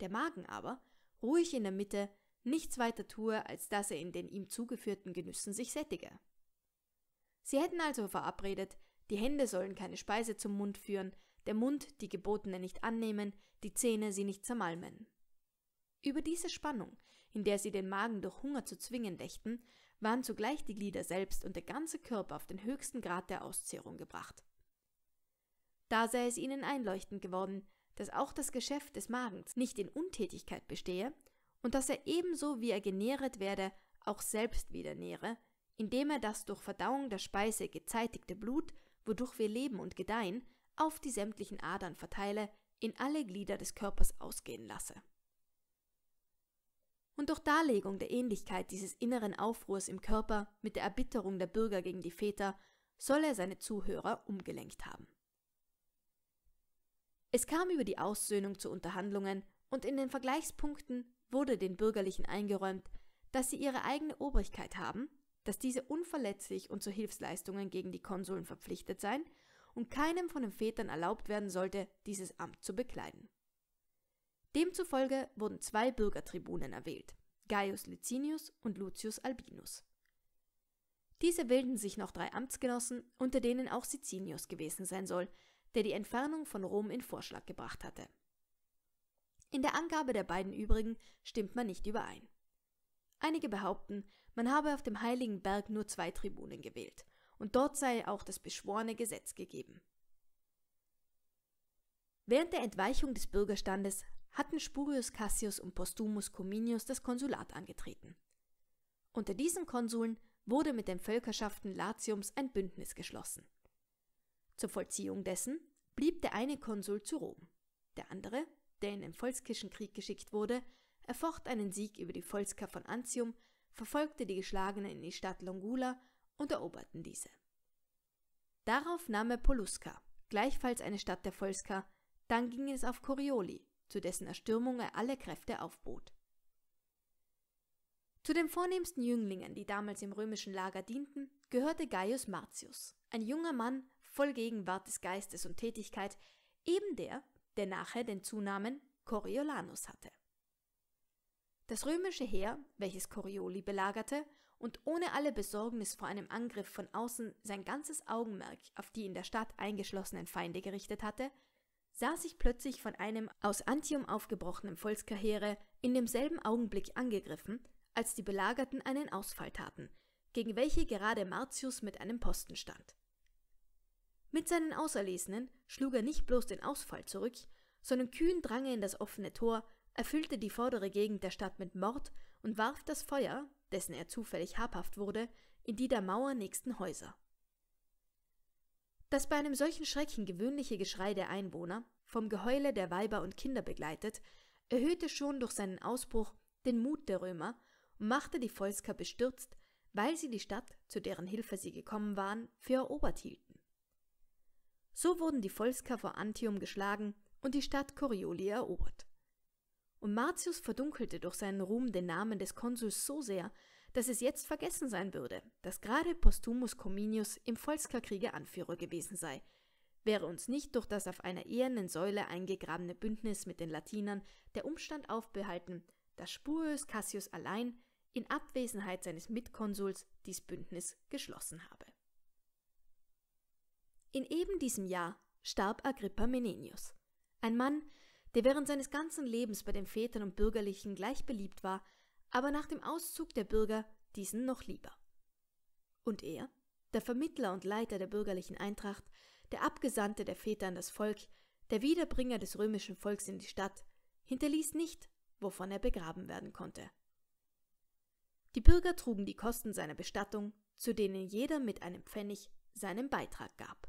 A: Der Magen aber, ruhig in der Mitte, nichts weiter tue, als dass er in den ihm zugeführten Genüssen sich sättige. Sie hätten also verabredet, die Hände sollen keine Speise zum Mund führen, der Mund die Gebotene nicht annehmen, die Zähne sie nicht zermalmen. Über diese Spannung, in der sie den Magen durch Hunger zu zwingen dächten, waren zugleich die Glieder selbst und der ganze Körper auf den höchsten Grad der Auszehrung gebracht. Da sei es ihnen einleuchtend geworden, dass auch das Geschäft des Magens nicht in Untätigkeit bestehe und dass er ebenso wie er genähret werde, auch selbst wieder nähre, indem er das durch Verdauung der Speise gezeitigte Blut, wodurch wir leben und gedeihen, auf die sämtlichen Adern verteile, in alle Glieder des Körpers ausgehen lasse. Und durch Darlegung der Ähnlichkeit dieses inneren Aufruhrs im Körper mit der Erbitterung der Bürger gegen die Väter soll er seine Zuhörer umgelenkt haben. Es kam über die Aussöhnung zu Unterhandlungen und in den Vergleichspunkten wurde den Bürgerlichen eingeräumt, dass sie ihre eigene Obrigkeit haben, dass diese unverletzlich und zu Hilfsleistungen gegen die Konsuln verpflichtet seien und keinem von den Vätern erlaubt werden sollte, dieses Amt zu bekleiden. Demzufolge wurden zwei Bürgertribunen erwählt, Gaius Licinius und Lucius Albinus. Diese wählten sich noch drei Amtsgenossen, unter denen auch Sicinius gewesen sein soll, der die Entfernung von Rom in Vorschlag gebracht hatte. In der Angabe der beiden übrigen stimmt man nicht überein. Einige behaupten, man habe auf dem heiligen Berg nur zwei Tribunen gewählt und dort sei auch das beschworene Gesetz gegeben. Während der Entweichung des Bürgerstandes hatten Spurius Cassius und Postumus Cominius das Konsulat angetreten. Unter diesen Konsuln wurde mit den Völkerschaften Latiums ein Bündnis geschlossen. Zur Vollziehung dessen blieb der eine Konsul zu Rom. Der andere, der in den Volskischen Krieg geschickt wurde, erfocht einen Sieg über die Volsker von Antium, verfolgte die Geschlagenen in die Stadt Longula und eroberten diese. Darauf nahm er Polusca, gleichfalls eine Stadt der Volska, dann ging es auf Corioli, zu dessen Erstürmung er alle Kräfte aufbot. Zu den vornehmsten Jünglingen, die damals im römischen Lager dienten, gehörte Gaius Martius, ein junger Mann, voll Gegenwart des Geistes und Tätigkeit, eben der, der nachher den Zunamen Coriolanus hatte. Das römische Heer, welches Corioli belagerte und ohne alle Besorgnis vor einem Angriff von außen sein ganzes Augenmerk auf die in der Stadt eingeschlossenen Feinde gerichtet hatte, sah sich plötzlich von einem aus Antium aufgebrochenen Volkskarriere in demselben Augenblick angegriffen, als die Belagerten einen Ausfall taten, gegen welche gerade Martius mit einem Posten stand. Mit seinen Auserlesenen schlug er nicht bloß den Ausfall zurück, sondern kühn drang er in das offene Tor, erfüllte die vordere Gegend der Stadt mit Mord und warf das Feuer, dessen er zufällig habhaft wurde, in die der Mauer nächsten Häuser. Dass bei einem solchen Schrecken gewöhnliche Geschrei der Einwohner, vom Geheule der Weiber und Kinder begleitet, erhöhte schon durch seinen Ausbruch den Mut der Römer und machte die Volsker bestürzt, weil sie die Stadt, zu deren Hilfe sie gekommen waren, für erobert hielten. So wurden die Volsker vor Antium geschlagen und die Stadt Corioli erobert. Und Martius verdunkelte durch seinen Ruhm den Namen des Konsuls so sehr, dass es jetzt vergessen sein würde, dass gerade Postumus Cominius im Volskerkriege Anführer gewesen sei, wäre uns nicht durch das auf einer ehernen Säule eingegrabene Bündnis mit den Latinern der Umstand aufbehalten, dass Spurius Cassius allein in Abwesenheit seines Mitkonsuls dies Bündnis geschlossen habe. In eben diesem Jahr starb Agrippa Menenius, ein Mann, der während seines ganzen Lebens bei den Vätern und Bürgerlichen gleich beliebt war, aber nach dem Auszug der Bürger diesen noch lieber. Und er, der Vermittler und Leiter der bürgerlichen Eintracht, der Abgesandte der Väter an das Volk, der Wiederbringer des römischen Volks in die Stadt, hinterließ nicht, wovon er begraben werden konnte. Die Bürger trugen die Kosten seiner Bestattung, zu denen jeder mit einem Pfennig seinen Beitrag gab.